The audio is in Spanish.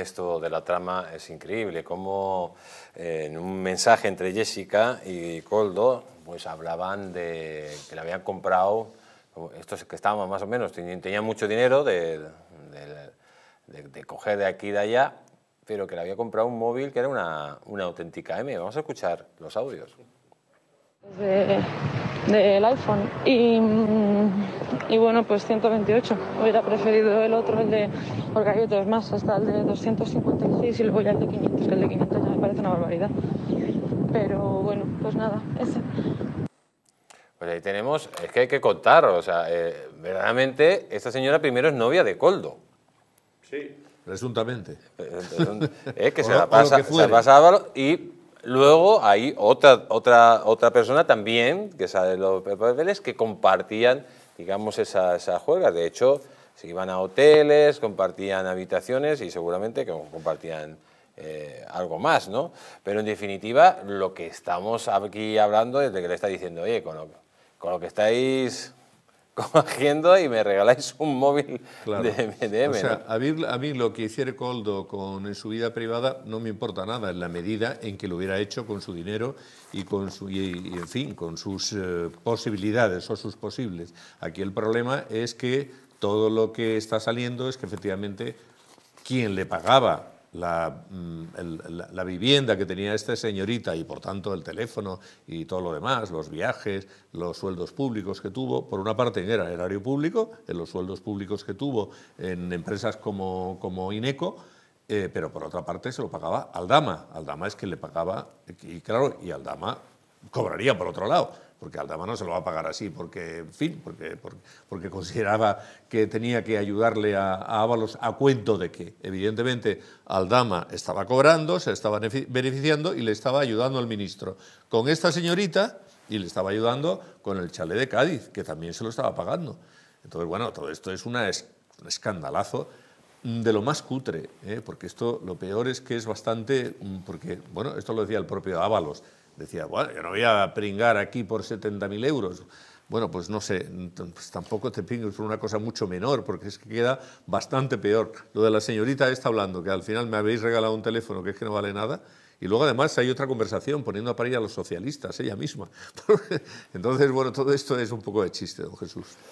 esto de la trama es increíble, como eh, en un mensaje entre Jessica y Coldo, pues hablaban de que le habían comprado, estos que estaban más o menos, tenían, mucho dinero de, de, coger de aquí y de allá, pero que le había comprado un móvil que era una, una auténtica M. Vamos a escuchar los audios. Del iPhone. Y mm, y bueno, pues 128. Hubiera preferido el otro, el de, porque hay otros más, hasta el de 256 y luego ya el de 500, que el de 500 ya me parece una barbaridad. Pero bueno, pues nada, ese. Pues ahí tenemos, es que hay que contar, o sea, eh, verdaderamente esta señora primero es novia de Coldo. Sí. Presuntamente. que se, la pasa, y luego hay otra, otra, otra persona también, que sale de los papeles, que compartían digamos, esa, esa juega. De hecho, se iban a hoteles, compartían habitaciones y seguramente que compartían eh, algo más, ¿no? Pero en definitiva, lo que estamos aquí hablando es de que le está diciendo, oye, con lo que estáis como y me regaláis un móvil de MDM. O sea, a, mí, lo que hiciera Coldo con, en su vida privada no me importa nada, en la medida en que lo hubiera hecho con su dinero y, con su, y, en fin, con sus eh, posibilidades o sus posibles. Aquí el problema es que todo lo que está saliendo es que efectivamente quien le pagaba Mm, la, vivienda que tenía esta señorita y por tanto el teléfono y todo lo demás, los viajes, los sueldos públicos que tuvo, por una parte era el erario público, en los sueldos públicos que tuvo en empresas como, como Ineco, eh, pero por otra parte se lo pagaba al Dama, al Dama es que le pagaba, y claro, y al Dama cobraría por otro lado, porque Aldama no se lo va a pagar así, porque, en fin, porque, porque, consideraba que tenía que ayudarle a, a, Ábalos a cuento de que, evidentemente, Aldama estaba cobrando, se estaba beneficiando y le estaba ayudando al ministro. Con esta señorita y le estaba ayudando con el chalet de Cádiz, que también se lo estaba pagando. Entonces, bueno, todo esto es un escandalazo de lo más cutre, ¿eh? porque esto lo peor es que es bastante, mm, porque, bueno, esto lo decía el propio Ábalos, Decía, bueno, yo no voy a pringar aquí por 70.000 euros. Bueno, pues no sé, pues tampoco te pingues por una cosa mucho menor, porque es que queda bastante peor. Lo de la señorita está hablando, que al final me habéis regalado un teléfono que es que no vale nada, y luego además hay otra conversación poniendo a parir a los socialistas, ella misma. Entonces, bueno, todo esto es un poco de chiste, don Jesús.